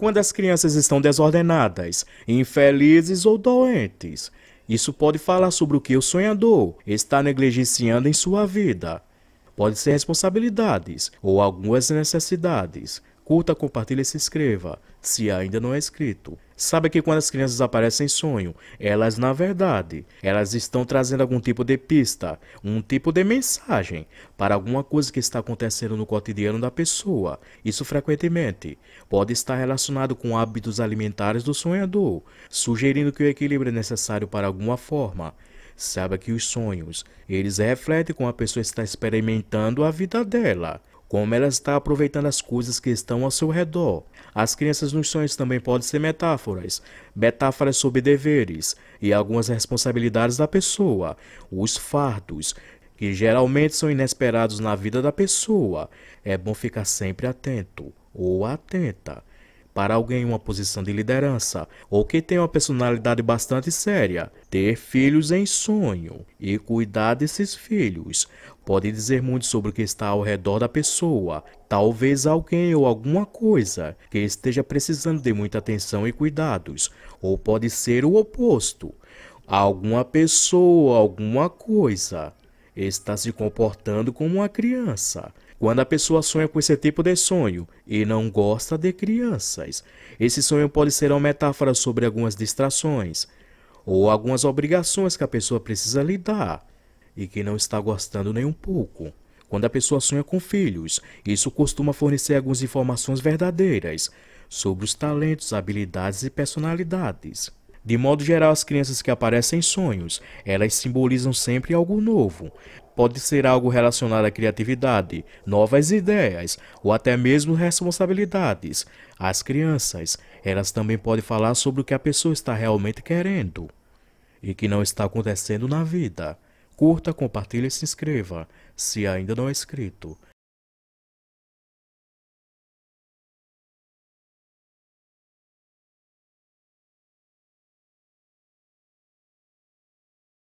Quando as crianças estão desordenadas, infelizes ou doentes, isso pode falar sobre o que o sonhador está negligenciando em sua vida. Pode ser responsabilidades ou algumas necessidades curta, compartilhe e se inscreva, se ainda não é inscrito. Sabe que quando as crianças aparecem em sonho, elas na verdade, elas estão trazendo algum tipo de pista, um tipo de mensagem para alguma coisa que está acontecendo no cotidiano da pessoa. Isso frequentemente pode estar relacionado com hábitos alimentares do sonhador, sugerindo que o equilíbrio é necessário para alguma forma. Saiba que os sonhos, eles refletem como a pessoa está experimentando a vida dela como ela está aproveitando as coisas que estão ao seu redor. As crianças nos sonhos também podem ser metáforas, metáforas sobre deveres e algumas responsabilidades da pessoa, os fardos, que geralmente são inesperados na vida da pessoa. É bom ficar sempre atento ou atenta para alguém em uma posição de liderança ou que tem uma personalidade bastante séria, ter filhos em sonho e cuidar desses filhos pode dizer muito sobre o que está ao redor da pessoa, talvez alguém ou alguma coisa que esteja precisando de muita atenção e cuidados, ou pode ser o oposto, alguma pessoa, alguma coisa está se comportando como uma criança. Quando a pessoa sonha com esse tipo de sonho e não gosta de crianças, esse sonho pode ser uma metáfora sobre algumas distrações ou algumas obrigações que a pessoa precisa lidar e que não está gostando nem um pouco. Quando a pessoa sonha com filhos, isso costuma fornecer algumas informações verdadeiras sobre os talentos, habilidades e personalidades. De modo geral, as crianças que aparecem em sonhos, elas simbolizam sempre algo novo. Pode ser algo relacionado à criatividade, novas ideias ou até mesmo responsabilidades. As crianças, elas também podem falar sobre o que a pessoa está realmente querendo e que não está acontecendo na vida. Curta, compartilhe e se inscreva, se ainda não é inscrito.